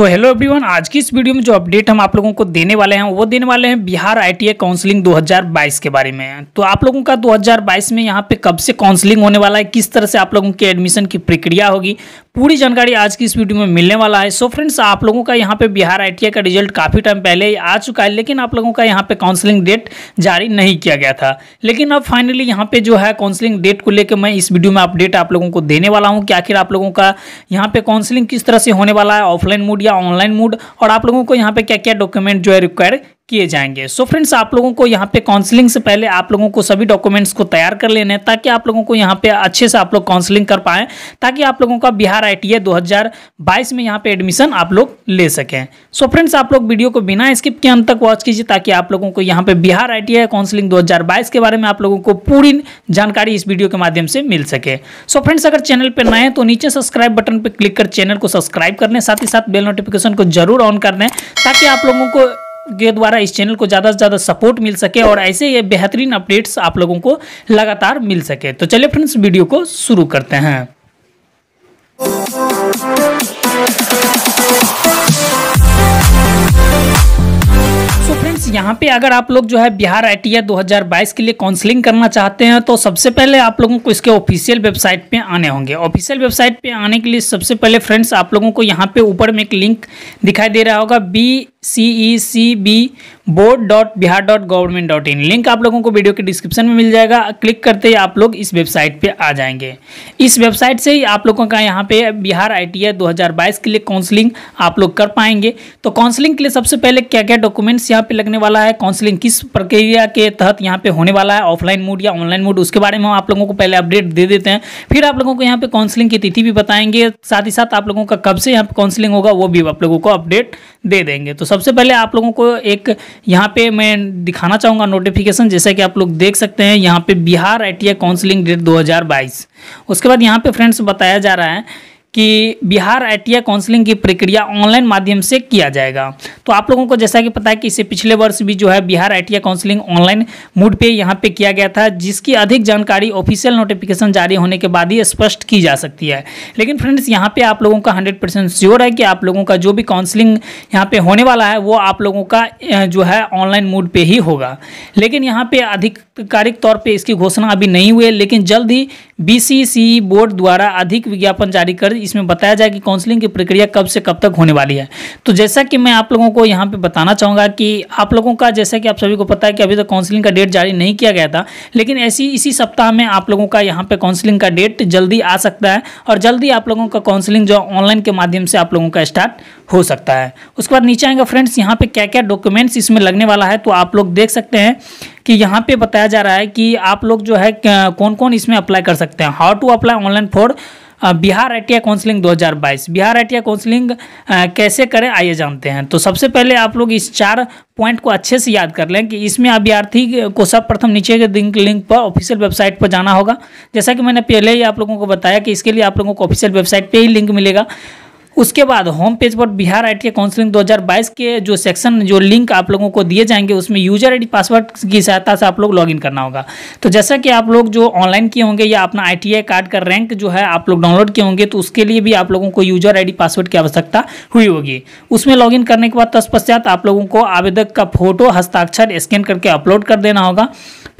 so hello everyone आज की इस वीडियो में जो अपडेट हम आप लोगों को देने वाले हैं वो देने वाले हैं बिहार दो काउंसलिंग 2022 के बारे में तो आप लोगों का 2022 में यहाँ पे कब से काउंसलिंग होने वाला है किस तरह से आप लोगों के एडमिशन की प्रक्रिया होगी पूरी जानकारी आज की इस वीडियो में मिलने वाला है सो so फ्रेंड्स आप लोगों का यहाँ पे बिहार आई का रिजल्ट काफ़ी टाइम पहले ही आ चुका है लेकिन आप लोगों का यहाँ पे काउंसलिंग डेट जारी नहीं किया गया था लेकिन अब फाइनली यहाँ पे जो है काउंसलिंग डेट को लेकर मैं इस वीडियो में अपडेट आप लोगों को देने वाला हूँ कि आखिर आप लोगों का यहाँ पे काउंसलिंग किस तरह से होने वाला है ऑफलाइन मोड या ऑनलाइन मोड और आप लोगों को यहाँ पे क्या क्या डॉक्यूमेंट जो है रिक्वायर किए जाएंगे सो so फ्रेंड्स आप लोगों को यहाँ पे काउंसलिंग से पहले आप लोगों को सभी डॉक्यूमेंट्स को तैयार कर लेने हैं ताकि आप लोगों को यहाँ पे अच्छे से आप लोग काउंसलिंग कर पाएँ ताकि आप लोगों का बिहार आई टी में यहाँ पे एडमिशन आप लोग ले सकें सो so फ्रेंड्स आप लोग वीडियो को बिना स्किप के अंत तक वॉच कीजिए ताकि आप लोगों को यहाँ पे बिहार आई टी काउंसलिंग दो के बारे में आप लोगों को पूरी जानकारी इस वीडियो के माध्यम से मिल सके सो so फ्रेंड्स अगर चैनल पर नए हैं तो नीचे सब्सक्राइब बटन पर क्लिक कर चैनल को सब्सक्राइब कर लें साथ ही साथ बेल नोटिफिकेशन को जरूर ऑन कर दें ताकि आप लोगों को के द्वारा इस चैनल को ज़्यादा से ज़्यादा सपोर्ट मिल सके और ऐसे ये बेहतरीन अपडेट्स आप लोगों को लगातार मिल सके तो चलिए फ्रेंड्स वीडियो को शुरू करते हैं यहाँ पे अगर आप लोग जो है बिहार आई टी 2022 के लिए काउंसलिंग करना चाहते हैं तो सबसे पहले आप लोगों को इसके ऑफिशियल वेबसाइट पे आने होंगे ऑफिशियल वेबसाइट पे आने के लिए सबसे पहले फ्रेंड्स आप लोगों को यहाँ पे ऊपर में एक लिंक दिखाई दे रहा होगा B C E C B board dot Bihar dot government dot in link आप लोगों को वीडियो के डिस्क्रिप्शन में मिल जाएगा क्लिक करते ही आप लोग इस वेबसाइट पे आ जाएंगे इस वेबसाइट से ही आप लोगों का यहाँ पे बिहार आई टी आई दो हज़ार बाईस के लिए काउंसलिंग आप लोग कर पाएंगे तो काउंसलिंग के लिए सबसे पहले क्या क्या डॉक्यूमेंट्स यहाँ पे लगने वाला है काउंसलिंग किस प्रक्रिया के तहत यहाँ पे होने वाला है ऑफलाइन मोड या ऑनलाइन मोड उसके बारे में हम आप लोगों को पहले अपडेट दे देते हैं फिर आप लोगों को यहाँ पे काउंसलिंग की तिथि भी बताएंगे साथ ही साथ आप लोगों का कब से यहाँ पे काउंसलिंग होगा वो भी आप लोगों को अपडेट दे देंगे तो सबसे पहले आप लोगों को एक यहाँ पे मैं दिखाना चाहूँगा नोटिफिकेशन जैसा कि आप लोग देख सकते हैं यहाँ पे बिहार आई काउंसलिंग डेट 2022 उसके बाद यहाँ पे फ्रेंड्स बताया जा रहा है कि बिहार आई काउंसलिंग की प्रक्रिया ऑनलाइन माध्यम से किया जाएगा तो आप लोगों को जैसा कि पता है कि इसे पिछले वर्ष भी जो है Bihar I counselling online mode पे यहाँ पे किया गया था जिसकी अधिक जानकारी ऑफिशियल नोटिफिकेशन जारी होने के बाद ही स्पष्ट की जा सकती है लेकिन फ्रेंड्स यहाँ पर आप लोगों का हंड्रेड परसेंट श्योर है कि आप लोगों का जो भी काउंसलिंग यहाँ पर होने वाला है वो आप लोगों का जो है ऑनलाइन मूड पर ही होगा लेकिन यहाँ पर आधिकारिक तौर पर इसकी घोषणा अभी नहीं हुई है लेकिन जल्द ही बीसीसी e e बोर्ड द्वारा अधिक विज्ञापन जारी कर इसमें बताया जाए कि काउंसलिंग की प्रक्रिया कब से कब तक होने वाली है तो जैसा कि मैं आप लोगों को यहाँ पे बताना चाहूँगा कि आप लोगों का जैसा कि आप सभी को पता है कि अभी तक तो काउंसलिंग का डेट जारी नहीं किया गया था लेकिन ऐसी इसी सप्ताह में आप लोगों का यहाँ पर काउंसलिंग का डेट जल्दी आ सकता है और जल्दी आप लोगों का काउंसलिंग जो ऑनलाइन के माध्यम से आप लोगों का स्टार्ट हो सकता है उसके बाद नीचे आएंगे फ्रेंड्स यहाँ पर क्या क्या डॉक्यूमेंट्स इसमें लगने वाला है तो आप लोग देख सकते हैं कि यहाँ पे बताया जा रहा है कि आप लोग जो है कौन कौन इसमें अप्लाई कर सकते हैं how to apply online for Bihar I T counselling 2022 Bihar I T counselling कैसे करें आइए जानते हैं तो सबसे पहले आप लोग इस चार पॉइंट को अच्छे से याद कर लें कि इसमें अभ्यर्थी को सर्वप्रथम नीचे के लिंक पर ऑफिशियल वेबसाइट पर जाना होगा जैसा कि मैंने पहले ही आप लोगों को बताया कि इसके लिए आप लोगों को ऑफिशियल वेबसाइट पर ही लिंक मिलेगा उसके बाद होम पेज पर बिहार आई टी काउंसलिंग 2022 के जो सेक्शन जो लिंक आप लोगों को दिए जाएंगे उसमें यूजर आईडी पासवर्ड की सहायता से आप लोग लॉगिन करना होगा तो जैसा कि आप लोग जो ऑनलाइन किए होंगे या अपना आई कार्ड का रैंक जो है आप लोग डाउनलोड किए होंगे तो उसके लिए भी आप लोगों को यूजर आई पासवर्ड की आवश्यकता हुई होगी उसमें लॉग करने के बाद तत्पश्चात आप लोगों को आवेदक का फोटो हस्ताक्षर स्कैन करके अपलोड कर देना होगा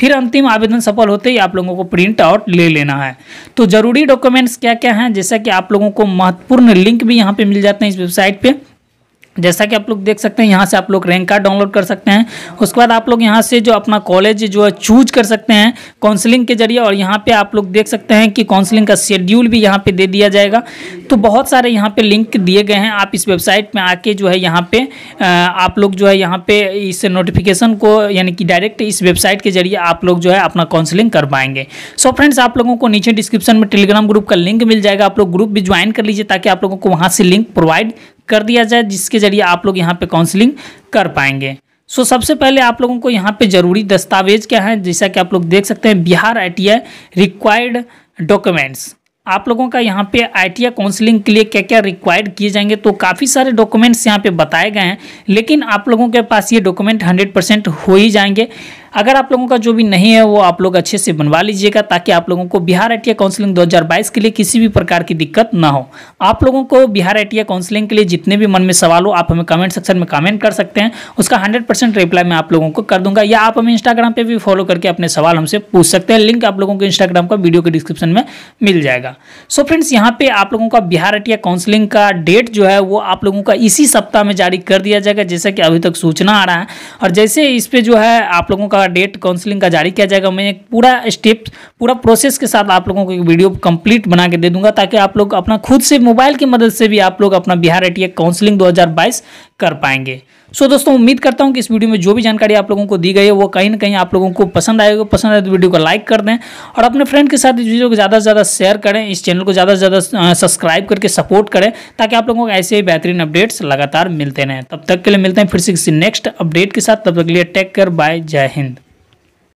फिर अंतिम आवेदन सफल होते ही आप लोगों को प्रिंट आउट ले लेना है तो ज़रूरी डॉक्यूमेंट्स क्या क्या हैं जैसा कि आप लोगों को महत्वपूर्ण लिंक भी यहाँ पे मिल जाते हैं इस वेबसाइट पर जैसा कि आप लोग देख सकते हैं यहाँ से आप लोग रैंक कार्ड डाउनलोड कर सकते हैं उसके बाद आप लोग यहाँ से जो अपना कॉलेज जो है चूज कर सकते हैं काउंसलिंग के जरिए और यहाँ पे आप लोग देख सकते हैं कि काउंसलिंग का शेड्यूल भी यहाँ पे दे दिया जाएगा तो बहुत सारे यहाँ पे लिंक दिए गए हैं आप इस वेबसाइट में आके जो है यहाँ पे आप लोग जो है यहाँ पे इस नोटिफिकेशन को यानी कि डायरेक्ट इस वेबसाइट के जरिए आप लोग जो है अपना काउंसलिंग कर पाएंगे सो फ्रेंड्स आप लोगों को नीचे डिस्क्रिप्शन में टेलीग्राम ग्रुप का लिंक मिल जाएगा आप लोग ग्रुप भी ज्वाइन कर लीजिए ताकि आप लोगों को वहाँ से लिंक प्रोवाइड कर दिया जाए जिसके ज़रिए आप लोग यहाँ पर काउंसलिंग कर पाएंगे सो so, सबसे पहले आप लोगों को यहाँ पे ज़रूरी दस्तावेज क्या है जैसा कि आप लोग देख सकते हैं Bihar I T I required documents आप लोगों का यहाँ पे आई काउंसलिंग के लिए क्या क्या रिक्वायर्ड किए जाएंगे तो काफ़ी सारे डॉक्यूमेंट्स यहाँ पे बताए गए हैं लेकिन आप लोगों के पास ये डॉक्यूमेंट 100 परसेंट हो ही जाएंगे अगर आप लोगों का जो भी नहीं है वो आप लोग अच्छे से बनवा लीजिएगा ताकि आप लोगों को बिहार आई काउंसलिंग 2022 के लिए किसी भी प्रकार की दिक्कत ना हो आप लोगों को बिहार आई काउंसलिंग के लिए जितने भी मन में सवाल हो आप हमें कमेंट सेक्शन में कमेंट कर सकते हैं उसका हंड्रेड रिप्लाई मैं आप लोगों को कर दूंगा या आप हमें इंस्टाग्राम पर भी फॉलो करके अपने सवाल हमसे पूछ सकते हैं लिंक आप लोगों को इंस्टाग्राम का वीडियो के डिस्क्रिप्शन में मिल जाएगा सो फ्रेंड्स यहाँ पर आप लोगों का बिहार आई काउंसलिंग का डेट जो है वो आप लोगों का इसी सप्ताह में जारी कर दिया जाएगा जैसा कि अभी तक सूचना आ रहा है और जैसे इस पर जो है आप लोगों का का डेट काउंसलिंग का जारी किया जाएगा मैं एक पूरा स्टेप पूरा प्रोसेस के साथ आप लोगों को एक वीडियो कंप्लीट बना के दे दूंगा ताकि आप लोग अपना खुद से मोबाइल की मदद से भी आप लोग अपना बिहार टी काउंसलिंग 2022 कर पाएंगे सो so, दोस्तों उम्मीद करता हूँ कि इस वीडियो में जो भी जानकारी आप लोगों को दी गई है वो कहीं ना कहीं आप लोगों को पसंद आएगा पसंद आए तो वीडियो को लाइक कर दें और अपने फ्रेंड के साथ इस वीडियो को ज़्यादा से ज़्यादा शेयर करें इस चैनल को ज़्यादा से ज़्यादा सब्सक्राइब करके सपोर्ट करें ताकि आप लोगों को ऐसे ही बेहतरीन अपडेट्स लगातार मिलते रहें तब तक के लिए मिलते हैं फिर से किसी नेक्स्ट अपडेट के साथ तब तक के लिए टेक केयर बाय जय हिंद